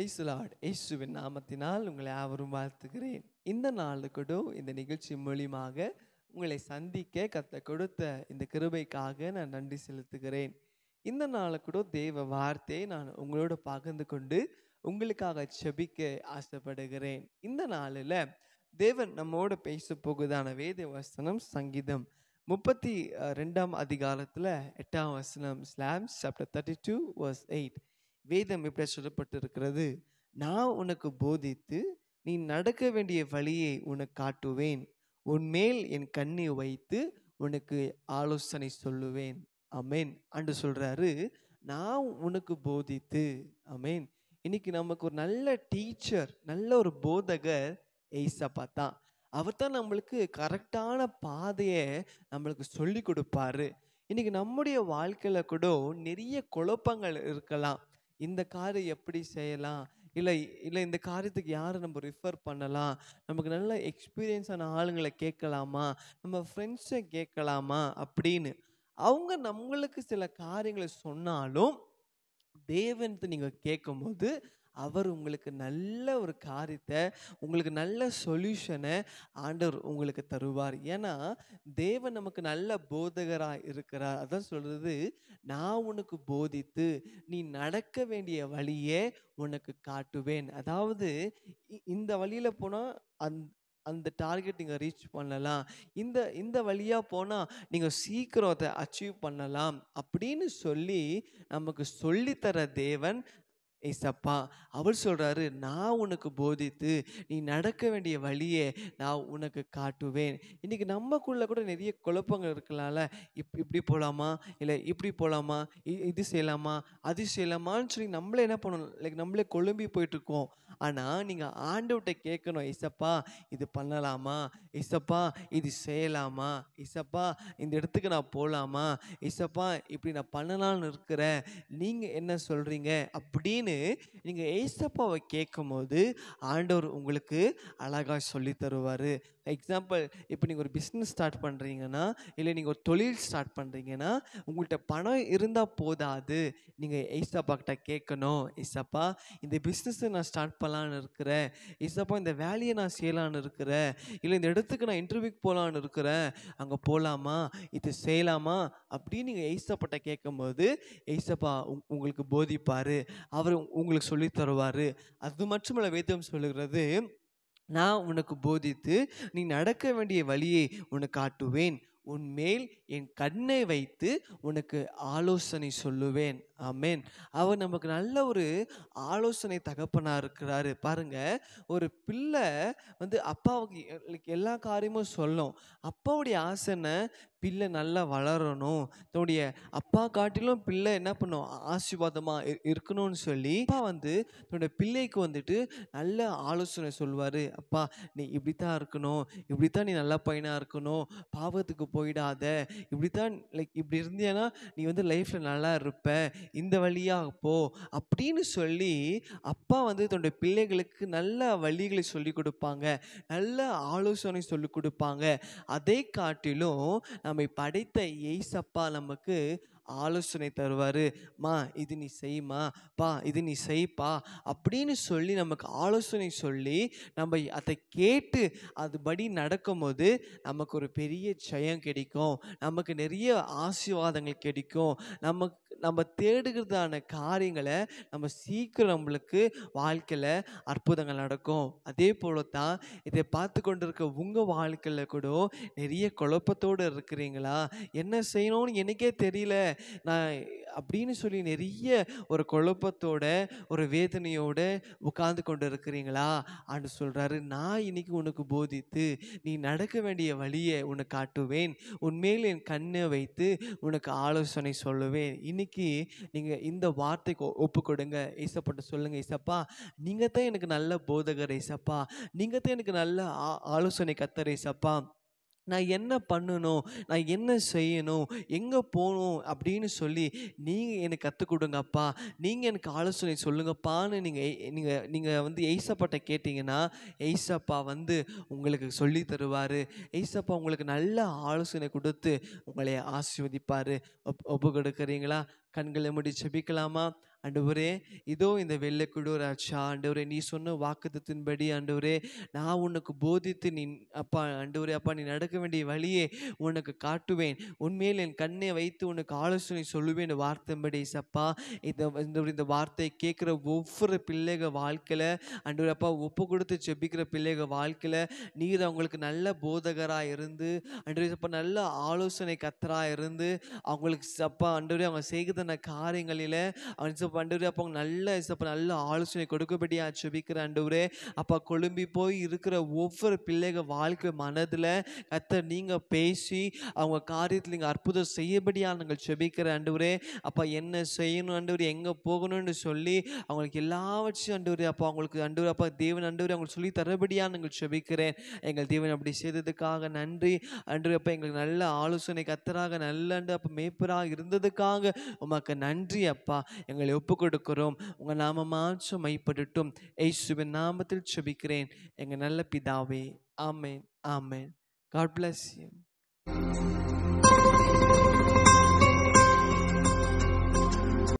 price Lord இயேசுவின் நாமத்தினால் உங்களை அவரும் வாழ்த்துகிறேன் இந்த கூட இந்த நிகழ்ச்சி மூலியமாக உங்களை சந்திக்க கத்த கொடுத்த இந்த கிருபைக்காக நான் நன்றி செலுத்துகிறேன் இந்த நாளுக்கூட தேவ வார்த்தையை நான் உங்களோட பகிர்ந்து கொண்டு உங்களுக்காக செபிக்க ஆசைப்படுகிறேன் இந்த நாளில் தேவன் நம்மோடு பேச போகுதான வேத வசனம் சங்கீதம் முப்பத்தி ரெண்டாம் அதிகாரத்தில் எட்டாம் வசனம் psalms chapter thirty two verse eight வேதம் இப்படி சொல்லப்பட்டு இருக்கிறது நான் உனக்கு போதித்து நீ நடக்க வேண்டிய வழியை உனக்கு காட்டுவேன் உன்மேல் என் கண்ணி வைத்து உனக்கு ஆலோசனை சொல்லுவேன் அமேன் அன்று சொல்கிறாரு நான் உனக்கு போதித்து அமேன் இன்னைக்கு நமக்கு ஒரு நல்ல டீச்சர் நல்ல ஒரு போதகர் ஏசப்பா தான் அவர் தான் நம்மளுக்கு கரெக்டான பாதையை நம்மளுக்கு சொல்லி கொடுப்பாரு இன்னைக்கு நம்முடைய வாழ்க்கையில் கூட நிறைய குழப்பங்கள் இருக்கலாம் இந்த காரை எப்படி செய்யலாம் இல்லை இல்லை இந்த காரியத்துக்கு யாரை நம்ம ரிஃபர் பண்ணலாம் நமக்கு நல்ல எக்ஸ்பீரியன்ஸான ஆளுங்களை கேட்கலாமா நம்ம ஃப்ரெண்ட்ஸை கேட்கலாமா அப்படின்னு அவங்க நம்மளுக்கு சில காரியங்களை சொன்னாலும் தேவன்ட்டு நீங்கள் கேட்கும்போது அவர் உங்களுக்கு நல்ல ஒரு காரியத்தை உங்களுக்கு நல்ல சொல்யூஷனை ஆண்டவர் உங்களுக்கு தருவார் ஏன்னா தேவன் நமக்கு நல்ல போதகராக இருக்கிறார் அதான் சொல்கிறது நான் உனக்கு போதித்து நீ நடக்க வேண்டிய வழியை உனக்கு காட்டுவேன் அதாவது இந்த வழியில் போனால் அந் அந்த டார்கெட் நீங்கள் ரீச் பண்ணலாம் இந்த இந்த வழியாக போனால் நீங்கள் சீக்கிரம் அதை அச்சீவ் பண்ணலாம் அப்படின்னு சொல்லி நமக்கு சொல்லித்தர தேவன் ஏசப்பா அவர் சொல்கிறாரு நான் உனக்கு போதித்து நீ நடக்க வேண்டிய வழியை நான் உனக்கு காட்டுவேன் இன்றைக்கி நமக்குள்ளே கூட நிறைய குழப்பங்கள் இருக்கலாம்ல இப் இப்படி போகலாமா இல்லை இப்படி போகலாமா இது செய்யலாமா அது செய்யலாமான்னு சொல்லி நம்மளே என்ன பண்ணணும் லைக் நம்மளே கொழும்பி போயிட்டுருக்கோம் ஆனால் நீங்கள் ஆண்டவர்கிட்ட கேட்கணும் இசப்பா இது பண்ணலாமா இசப்பா இது செய்யலாமா இசப்பா இந்த இடத்துக்கு நான் போகலாமா இசப்பா இப்படி நான் பண்ணலான்னு இருக்கிறேன் நீங்கள் என்ன சொல்கிறீங்க அப்படின்னு நீங்கள் ஏசப்பாவை கேட்கும் போது ஆண்டவர் உங்களுக்கு அழகாக சொல்லி தருவார் எக்ஸாம்பிள் இப்போ நீங்கள் ஒரு பிஸ்னஸ் ஸ்டார்ட் பண்ணுறீங்கன்னா இல்லை நீங்கள் ஒரு தொழில் ஸ்டார்ட் பண்ணுறீங்கன்னா உங்கள்கிட்ட பணம் இருந்தால் போதாது நீங்கள் ஏசப்பா கிட்ட கேட்கணும் ஏசப்பா இந்த பிஸ்னஸை நான் ஸ்டார்ட் பண்ண பண்ணலான்னு இருக்கிறேன் இசப்போ இந்த வேலையை நான் செய்யலான்னு இருக்கிறேன் இல்லை இந்த இடத்துக்கு நான் இன்டர்வியூக்கு போகலான்னு இருக்கிறேன் அங்கே போகலாமா இது செய்யலாமா அப்படின்னு நீங்கள் எய்சப்பட்ட கேட்கும்போது எய்சப்பா உங்களுக்கு போதிப்பார் அவர் உங்களுக்கு சொல்லி தருவார் அது மட்டுமல்ல வேதம் சொல்லுகிறது நான் உனக்கு போதித்து நீ நடக்க வேண்டிய வழியை உனக்கு காட்டுவேன் உன்மேல் என் கண்ணை வைத்து உனக்கு ஆலோசனை சொல்லுவேன் ஆமேன் அவர் நமக்கு நல்ல ஒரு ஆலோசனை தகப்பனா இருக்கிறாரு பாருங்க ஒரு பிள்ளை வந்து அப்பாவுக்கு எல்லா காரியமும் சொல்லும் அப்பாவுடைய ஆசைன்னு பிள்ளை நல்லா வளரணும் தன்னுடைய அப்பா காட்டிலும் பிள்ளை என்ன பண்ணும் ஆ- இருக்கணும்னு சொல்லி அப்பா வந்து தன்னுடைய பிள்ளைக்கு வந்துட்டு நல்ல ஆலோசனை சொல்வாரு அப்பா நீ இப்படித்தான் இருக்கணும் இப்படித்தான் நீ நல்ல பையனா இருக்கணும் பாவத்துக்கு போயிடாத இப்படித்தான் லைக் இப்படி இருந்தேன்னா நீ வந்து லைஃப்ல நல்லா இருப்ப இந்த வழியாக போ அப்படின்னு சொல்லி அப்பா வந்து தன்னுடைய பிள்ளைகளுக்கு நல்ல வழிகளை சொல்லி கொடுப்பாங்க நல்ல ஆலோசனை சொல்லி கொடுப்பாங்க அதை காட்டிலும் நம்மை படைத்த ஏசப்பா நமக்கு ஆலோசனை தருவார் மா இது நீ செய்மா பா இது நீ செய்ப்பா அப்படின்னு சொல்லி நமக்கு ஆலோசனை சொல்லி நம்ம அதை கேட்டு அதுபடி நடக்கும்போது நமக்கு ஒரு பெரிய ஜெயம் கிடைக்கும் நமக்கு நிறைய ஆசீர்வாதங்கள் கிடைக்கும் நமக்கு நம்ம தேடுகிறதான காரியங்களை நம்ம சீக்கிரம் நம்மளுக்கு வாழ்க்கையில் அற்புதங்கள் நடக்கும் அதே போல தான் இதை பார்த்து கொண்டு இருக்க உங்கள் வாழ்க்கையில் கூட நிறைய குழப்பத்தோடு இருக்கிறீங்களா என்ன செய்யணும்னு எனக்கே தெரியல நான் அப்படின்னு சொல்லி நிறைய ஒரு குழப்பத்தோட ஒரு வேதனையோட உட்கார்ந்து கொண்டு இருக்கிறீங்களா அப்படின்னு சொல்கிறாரு நான் இன்னைக்கு உனக்கு போதித்து நீ நடக்க வேண்டிய வழியை உனக்கு காட்டுவேன் உண்மையில் என் கண்ணை வைத்து உனக்கு ஆலோசனை சொல்லுவேன் இன்னைக்கு நீங்கள் இந்த வார்த்தைக்கு ஒப்பு கொடுங்க ஈசப்பட்ட சொல்லுங்கள் ஈசப்பா நீங்கள் தான் எனக்கு நல்ல போதகர் ஈசப்பா நீங்கள் தான் எனக்கு நல்ல ஆலோசனை கத்தர் ஈசப்பா நான் என்ன பண்ணணும் நான் என்ன செய்யணும் எங்கே போகணும் அப்படின்னு சொல்லி நீங்கள் எனக்கு கற்றுக் கொடுங்கப்பா நீங்கள் எனக்கு ஆலோசனை சொல்லுங்கப்பான்னு நீங்கள் நீங்கள் நீங்கள் வந்து எய்சப்பாட்ட கேட்டிங்கன்னா எய்சப்பா வந்து உங்களுக்கு சொல்லி தருவார் எய்சப்பா உங்களுக்கு நல்ல ஆலோசனை கொடுத்து உங்களை ஆசீர்வதிப்பார் ஒப்பு கொடுக்குறீங்களா கண்களை முடி செபிக்கலாமா ஆண்டவரே இதோ இந்த வெள்ளை குடூர் ஆச்சா நீ சொன்ன வாக்குத்தின்படி ஆண்டவரே நான் உனக்கு போதித்து நீ அப்பா ஆண்டவரே அப்பா நீ நடக்க வேண்டிய வழியே உனக்கு காட்டுவேன் உண்மையில் என் கண்ணை வைத்து உனக்கு ஆலோசனை சொல்லுவேன் வார்த்தைபடி சப்பா இந்த இந்த வார்த்தையை கேட்குற ஒவ்வொரு பிள்ளைக வாழ்க்கையில் ஆண்டவர் அப்பா ஒப்பு கொடுத்து செபிக்கிற பிள்ளைக வாழ்க்கையில் நீர் அவங்களுக்கு நல்ல போதகராக இருந்து ஆண்டவர் அப்பா நல்ல ஆலோசனை கத்தராக இருந்து அவங்களுக்கு சப்பா ஆண்டவரே அவங்க செய்கிற காரியங்களில் அவன் ஆண்டவர் அப்போ நல்ல இசப்ப நல்ல ஆலோசனை கொடுக்கப்படியா சுபிக்கிற ஆண்டவரே அப்போ கொழும்பி போய் இருக்கிற ஒவ்வொரு பிள்ளைகள் வாழ்க்கை மனதில் கத்த நீங்கள் பேசி அவங்க காரியத்தில் நீங்கள் அற்புதம் செய்யபடியா நாங்கள் செபிக்கிற ஆண்டவரே அப்போ என்ன செய்யணும் ஆண்டவர் எங்கே போகணும்னு சொல்லி அவங்களுக்கு எல்லாவற்றையும் ஆண்டவர் அப்போ அவங்களுக்கு ஆண்டவர் அப்போ தேவன் ஆண்டவர் அவங்களுக்கு சொல்லி தரபடியாக நாங்கள் செபிக்கிறேன் எங்கள் தேவன் அப்படி செய்ததுக்காக நன்றி அன்று அப்போ எங்களுக்கு நல்ல ஆலோசனை கத்தராக நல்ல அப்போ மேய்ப்பராக இருந்ததுக்காக உமக்கு நன்றி அப்பா எங்களை ஒப்பு கொடுக்கிறோம் உங்கள் நாமமாச்சும் மைப்படட்டும் ஏசுவின் நாமத்தில் சுபிக்கிறேன் எங்கள் நல்ல பிதாவே ஆமேன் ஆமேன் காட் பிளஸ் யூ